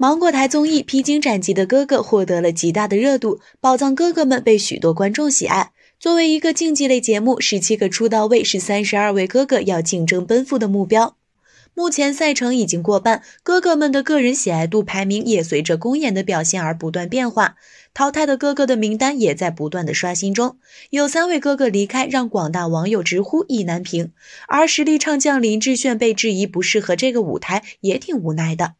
芒果台综艺《披荆斩棘的哥哥》获得了极大的热度，宝藏哥哥们被许多观众喜爱。作为一个竞技类节目，十七个出道位是三十二位哥哥要竞争奔赴的目标。目前赛程已经过半，哥哥们的个人喜爱度排名也随着公演的表现而不断变化，淘汰的哥哥的名单也在不断的刷新中。有三位哥哥离开，让广大网友直呼意难平。而实力唱将林志炫被质疑不适合这个舞台，也挺无奈的。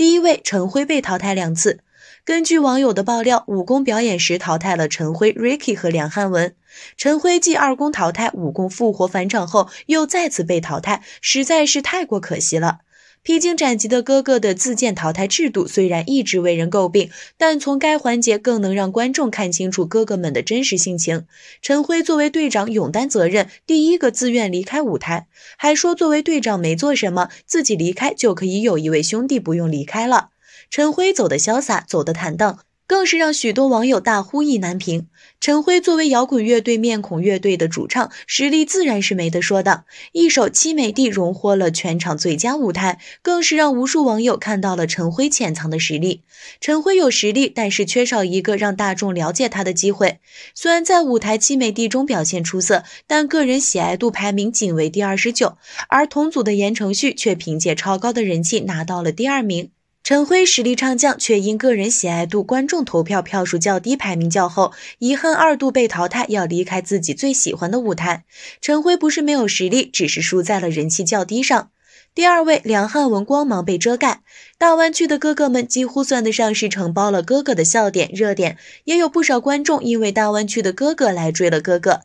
第一位陈辉被淘汰两次。根据网友的爆料，武功表演时淘汰了陈辉、Ricky 和梁汉文。陈辉继二公淘汰、武功复活返场后，又再次被淘汰，实在是太过可惜了。披荆斩棘的哥哥的自荐淘汰制度虽然一直为人诟病，但从该环节更能让观众看清楚哥哥们的真实性情。陈辉作为队长，勇担责任，第一个自愿离开舞台，还说作为队长没做什么，自己离开就可以有一位兄弟不用离开了。陈辉走得潇洒，走得坦荡。更是让许多网友大呼意难平。陈辉作为摇滚乐队面孔乐队的主唱，实力自然是没得说的。一首《凄美地》荣获了全场最佳舞台，更是让无数网友看到了陈辉潜藏的实力。陈辉有实力，但是缺少一个让大众了解他的机会。虽然在舞台《凄美地》中表现出色，但个人喜爱度排名仅为第二十九，而同组的言承旭却凭借超高的人气拿到了第二名。陈辉实力唱将，却因个人喜爱度、观众投票票数较低，排名较后，遗憾二度被淘汰，要离开自己最喜欢的舞台。陈辉不是没有实力，只是输在了人气较低上。第二位梁汉文光芒被遮盖，大湾区的哥哥们几乎算得上是承包了哥哥的笑点热点，也有不少观众因为大湾区的哥哥来追了哥哥。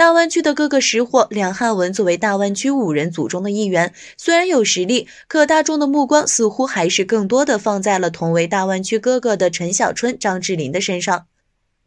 大湾区的哥哥识货，梁汉文作为大湾区五人组中的一员，虽然有实力，可大众的目光似乎还是更多的放在了同为大湾区哥哥的陈小春、张智霖的身上。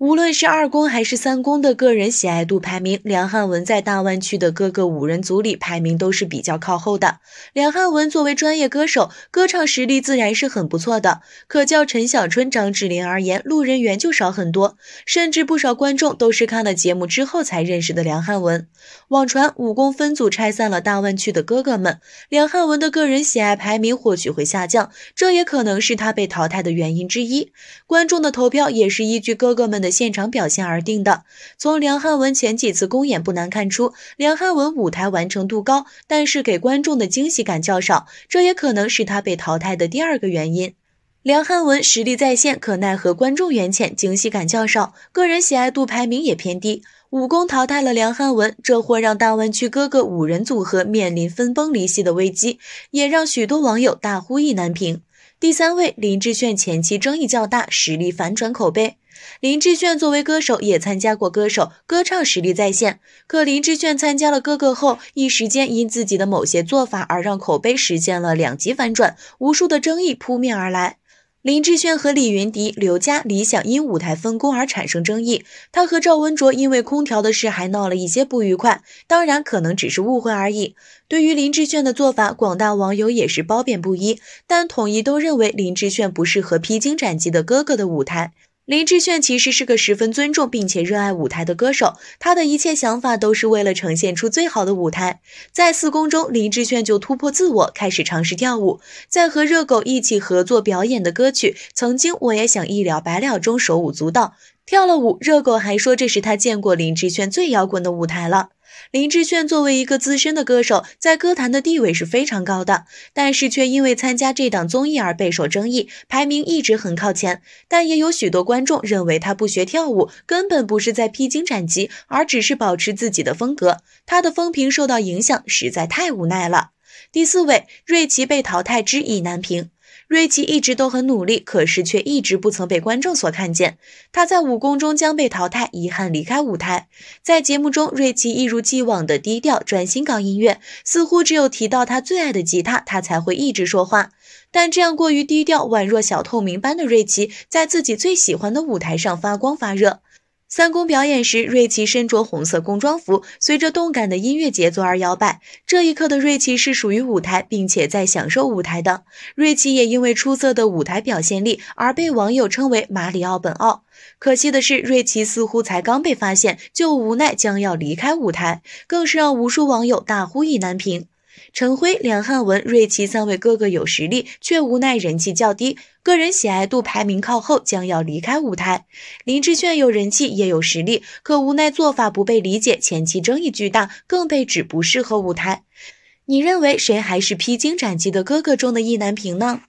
无论是二公还是三公的个人喜爱度排名，梁汉文在大湾区的各个五人组里排名都是比较靠后的。梁汉文作为专业歌手，歌唱实力自然是很不错的。可叫陈小春、张智霖而言，路人缘就少很多，甚至不少观众都是看了节目之后才认识的梁汉文。网传五公分组拆散了大湾区的哥哥们，梁汉文的个人喜爱排名或许会下降，这也可能是他被淘汰的原因之一。观众的投票也是依据哥哥们的。现场表现而定的。从梁汉文前几次公演不难看出，梁汉文舞台完成度高，但是给观众的惊喜感较少，这也可能是他被淘汰的第二个原因。梁汉文实力在线，可奈何观众缘浅，惊喜感较少，个人喜爱度排名也偏低。武功淘汰了梁汉文，这或让大湾区哥哥五人组合面临分崩离析的危机，也让许多网友大呼意难平。第三位，林志炫前期争议较大，实力反转口碑。林志炫作为歌手也参加过歌手歌唱实力在线，可林志炫参加了《哥哥》后，一时间因自己的某些做法而让口碑实现了两极反转，无数的争议扑面而来。林志炫和李云迪、刘佳、李响因舞台分工而产生争议，他和赵文卓因为空调的事还闹了一些不愉快，当然可能只是误会而已。对于林志炫的做法，广大网友也是褒贬不一，但统一都认为林志炫不适合披荆斩棘的《哥哥》的舞台。林志炫其实是个十分尊重并且热爱舞台的歌手，他的一切想法都是为了呈现出最好的舞台。在四公中，林志炫就突破自我，开始尝试跳舞。在和热狗一起合作表演的歌曲《曾经我也想一了百了》中，手舞足蹈。跳了舞，热狗还说这是他见过林志炫最摇滚的舞台了。林志炫作为一个资深的歌手，在歌坛的地位是非常高的，但是却因为参加这档综艺而备受争议，排名一直很靠前。但也有许多观众认为他不学跳舞，根本不是在披荆斩棘，而只是保持自己的风格。他的风评受到影响，实在太无奈了。第四位，瑞奇被淘汰，之意难平。瑞奇一直都很努力，可是却一直不曾被观众所看见。他在武功中将被淘汰，遗憾离开舞台。在节目中，瑞奇一如既往的低调，专心搞音乐，似乎只有提到他最爱的吉他，他才会一直说话。但这样过于低调，宛若小透明般的瑞奇，在自己最喜欢的舞台上发光发热。三公表演时，瑞奇身着红色工装服，随着动感的音乐节奏而摇摆。这一刻的瑞奇是属于舞台，并且在享受舞台的。瑞奇也因为出色的舞台表现力而被网友称为“马里奥本奥”。可惜的是，瑞奇似乎才刚被发现，就无奈将要离开舞台，更是让无数网友大呼意难平。陈辉、梁汉文、瑞奇三位哥哥有实力，却无奈人气较低，个人喜爱度排名靠后，将要离开舞台。林志炫有人气也有实力，可无奈做法不被理解，前期争议巨大，更被指不适合舞台。你认为谁还是披荆斩棘的哥哥中的意难平呢？